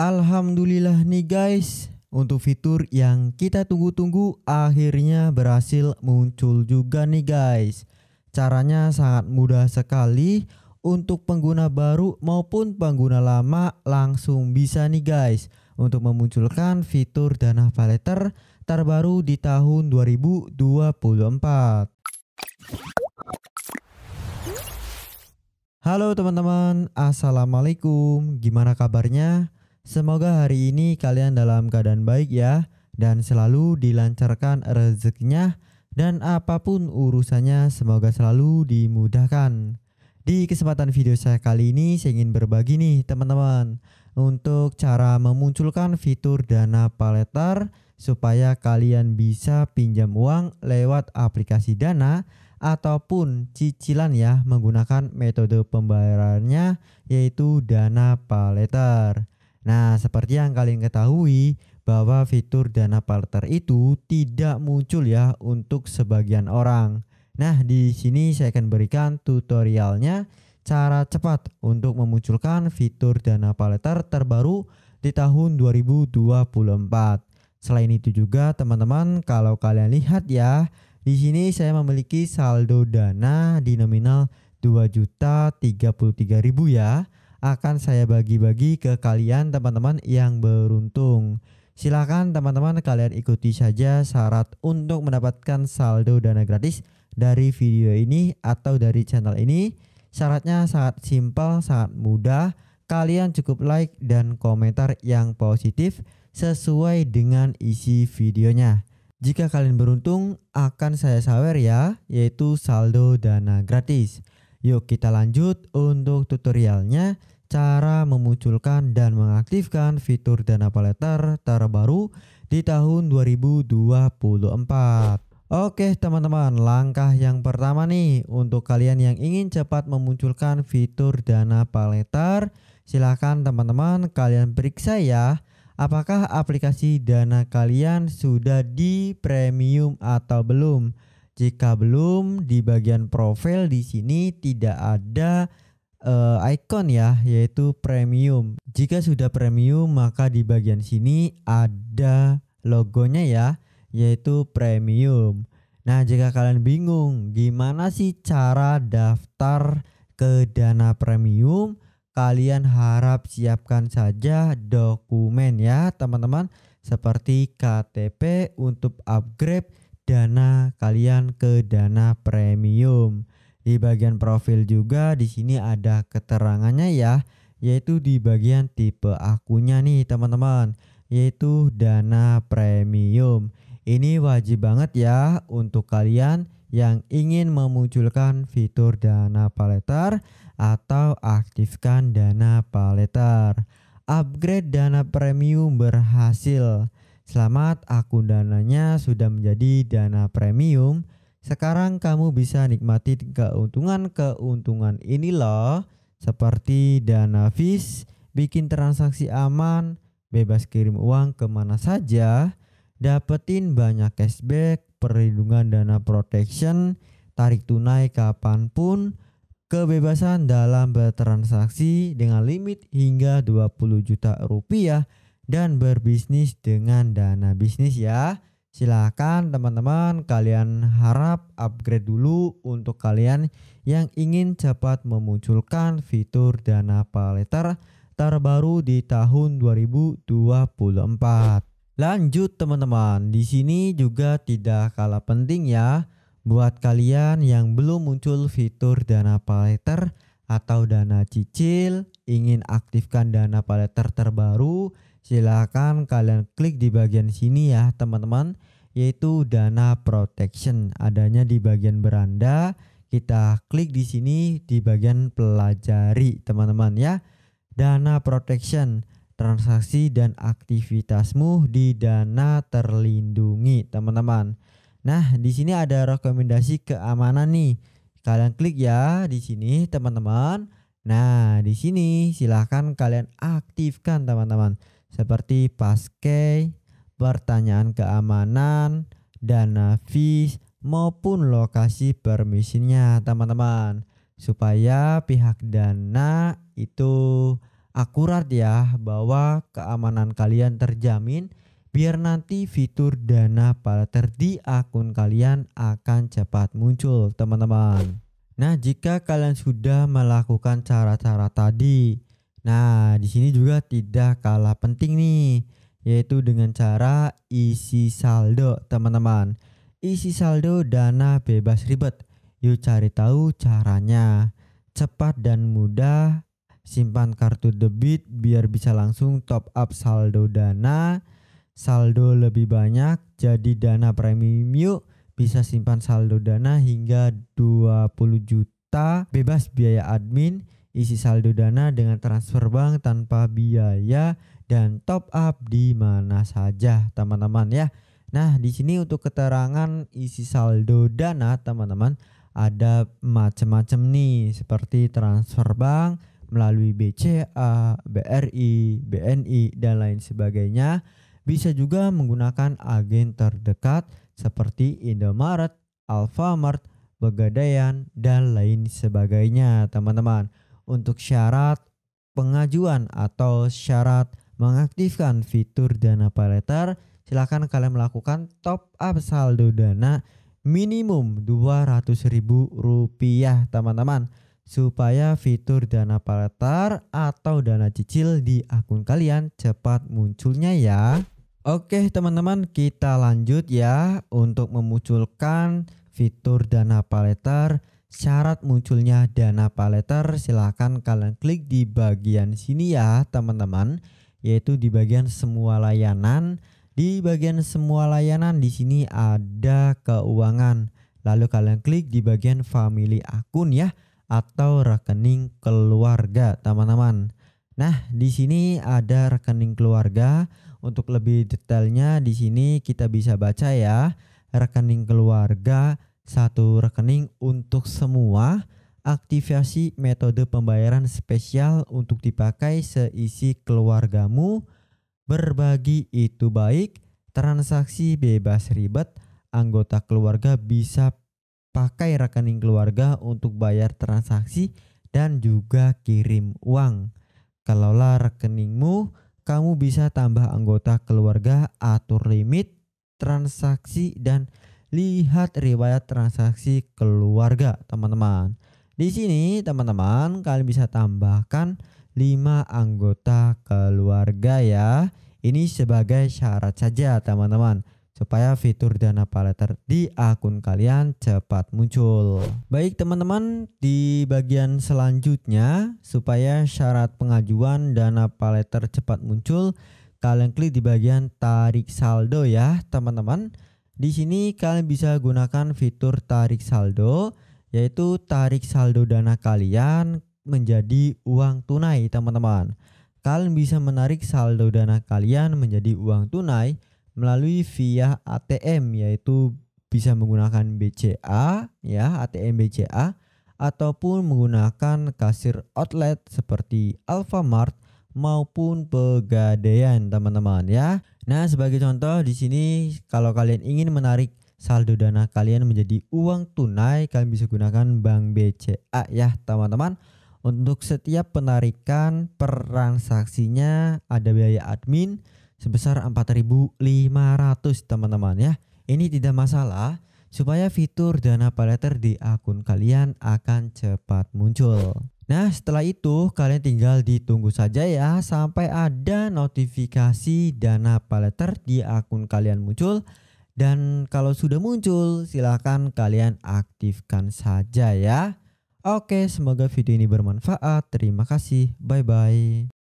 Alhamdulillah nih guys, untuk fitur yang kita tunggu-tunggu akhirnya berhasil muncul juga nih guys. Caranya sangat mudah sekali untuk pengguna baru maupun pengguna lama langsung bisa nih guys untuk memunculkan fitur dana Valeter terbaru di tahun 2024. Halo teman-teman, Assalamualaikum. Gimana kabarnya? Semoga hari ini kalian dalam keadaan baik ya, dan selalu dilancarkan rezekinya, dan apapun urusannya semoga selalu dimudahkan. Di kesempatan video saya kali ini, saya ingin berbagi nih teman-teman, untuk cara memunculkan fitur dana paletar supaya kalian bisa pinjam uang lewat aplikasi dana ataupun cicilan ya menggunakan metode pembayarannya yaitu dana paletar. Nah, seperti yang kalian ketahui bahwa fitur dana parter itu tidak muncul ya untuk sebagian orang. Nah, di sini saya akan berikan tutorialnya cara cepat untuk memunculkan fitur dana paleter terbaru di tahun 2024. Selain itu juga teman-teman kalau kalian lihat ya, di sini saya memiliki saldo dana di nominal 2.033.000 ya akan saya bagi-bagi ke kalian teman-teman yang beruntung. Silakan teman-teman kalian ikuti saja syarat untuk mendapatkan saldo dana gratis dari video ini atau dari channel ini. Syaratnya sangat simpel, sangat mudah. Kalian cukup like dan komentar yang positif sesuai dengan isi videonya. Jika kalian beruntung, akan saya sawer ya, yaitu saldo dana gratis. Yuk kita lanjut untuk tutorialnya cara memunculkan dan mengaktifkan fitur dana paleter terbaru di tahun 2024. Oke teman-teman, langkah yang pertama nih untuk kalian yang ingin cepat memunculkan fitur dana paleter, silahkan teman-teman kalian periksa ya apakah aplikasi dana kalian sudah di premium atau belum. Jika belum, di bagian profil di sini tidak ada uh, eh, icon ya yaitu premium. Jika sudah premium maka di bagian sini ada logonya ya yaitu premium. Nah, jika kalian bingung gimana sih cara daftar ke Dana Premium, kalian harap siapkan saja dokumen ya, teman-teman, seperti KTP untuk upgrade dana kalian ke Dana Premium. Di bagian profil juga di sini ada keterangannya ya, yaitu di bagian tipe akunnya nih teman-teman, yaitu dana premium. Ini wajib banget ya untuk kalian yang ingin memunculkan fitur dana paletar atau aktifkan dana paletar Upgrade dana premium berhasil. Selamat akun dananya sudah menjadi dana premium sekarang kamu bisa nikmati keuntungan-keuntungan ini loh, seperti dana fees, bikin transaksi aman, bebas kirim uang kemana saja, dapetin banyak cashback, perlindungan dana protection, tarik tunai kapanpun, kebebasan dalam bertransaksi dengan limit hingga 20 juta rupiah, dan berbisnis dengan dana bisnis ya. Silahkan teman-teman kalian harap upgrade dulu untuk kalian yang ingin cepat memunculkan fitur dana paleter terbaru di tahun 2024. Lanjut teman-teman, di sini juga tidak kalah penting ya buat kalian yang belum muncul fitur dana paleter atau dana cicil, ingin aktifkan dana paleter terbaru, silahkan kalian klik di bagian sini ya teman-teman yaitu dana protection adanya di bagian beranda kita klik di sini di bagian pelajari teman-teman ya dana protection transaksi dan aktivitasmu di dana terlindungi teman-teman nah di sini ada rekomendasi keamanan nih kalian klik ya di sini teman-teman nah di sini silahkan kalian aktifkan teman-teman seperti paskey pertanyaan keamanan, dana fees, maupun lokasi permisinya teman-teman supaya pihak dana itu akurat ya bahwa keamanan kalian terjamin biar nanti fitur dana palter di akun kalian akan cepat muncul teman-teman nah jika kalian sudah melakukan cara-cara tadi nah di sini juga tidak kalah penting nih yaitu dengan cara isi saldo teman-teman. Isi saldo dana bebas ribet. Yuk cari tahu caranya. Cepat dan mudah simpan kartu debit biar bisa langsung top up saldo dana. Saldo lebih banyak jadi dana premium yuk bisa simpan saldo dana hingga 20 juta bebas biaya admin isi saldo dana dengan transfer bank tanpa biaya dan top up di mana saja teman-teman ya. Nah, di sini untuk keterangan isi saldo dana teman-teman ada macam-macam nih seperti transfer bank melalui BCA, BRI, BNI dan lain sebagainya. Bisa juga menggunakan agen terdekat seperti Indomaret, Alfamart, Pegadaian dan lain sebagainya, teman-teman untuk syarat pengajuan atau syarat mengaktifkan fitur dana paylater, silakan kalian melakukan top up saldo dana minimum Rp200.000 teman-teman supaya fitur dana paletar atau dana cicil di akun kalian cepat munculnya ya. Oke teman-teman kita lanjut ya untuk memunculkan fitur dana paletar syarat munculnya dana paleter silahkan kalian klik di bagian sini ya teman-teman yaitu di bagian semua layanan di bagian semua layanan di sini ada keuangan lalu kalian klik di bagian family akun ya atau rekening keluarga teman-teman Nah, di sini ada rekening keluarga. Untuk lebih detailnya di sini kita bisa baca ya. Rekening keluarga satu rekening untuk semua aktivasi metode pembayaran spesial untuk dipakai seisi keluargamu, berbagi itu baik, transaksi bebas ribet, anggota keluarga bisa pakai rekening keluarga untuk bayar transaksi dan juga kirim uang. Kelola rekeningmu, kamu bisa tambah anggota keluarga, atur limit, transaksi, dan lihat riwayat transaksi keluarga, teman-teman. Di sini, teman-teman, kalian bisa tambahkan 5 anggota keluarga ya. Ini sebagai syarat saja, teman-teman supaya fitur dana paleter di akun kalian cepat muncul. Baik teman-teman, di bagian selanjutnya supaya syarat pengajuan dana paleter cepat muncul, kalian klik di bagian tarik saldo ya teman-teman. Di sini kalian bisa gunakan fitur tarik saldo yaitu tarik saldo dana kalian menjadi uang tunai teman-teman. Kalian bisa menarik saldo dana kalian menjadi uang tunai melalui via ATM yaitu bisa menggunakan BCA ya ATM BCA ataupun menggunakan kasir outlet seperti Alfamart maupun pegadaian teman-teman ya. Nah, sebagai contoh di sini kalau kalian ingin menarik saldo dana kalian menjadi uang tunai, kalian bisa gunakan Bank BCA ya, teman-teman. Untuk setiap penarikan per transaksinya ada biaya admin sebesar 4.500, teman-teman ya. Ini tidak masalah supaya fitur dana paleter di akun kalian akan cepat muncul. Nah, setelah itu kalian tinggal ditunggu saja ya sampai ada notifikasi dana paleter di akun kalian muncul. Dan kalau sudah muncul, silahkan kalian aktifkan saja ya. Oke, semoga video ini bermanfaat. Terima kasih. Bye-bye.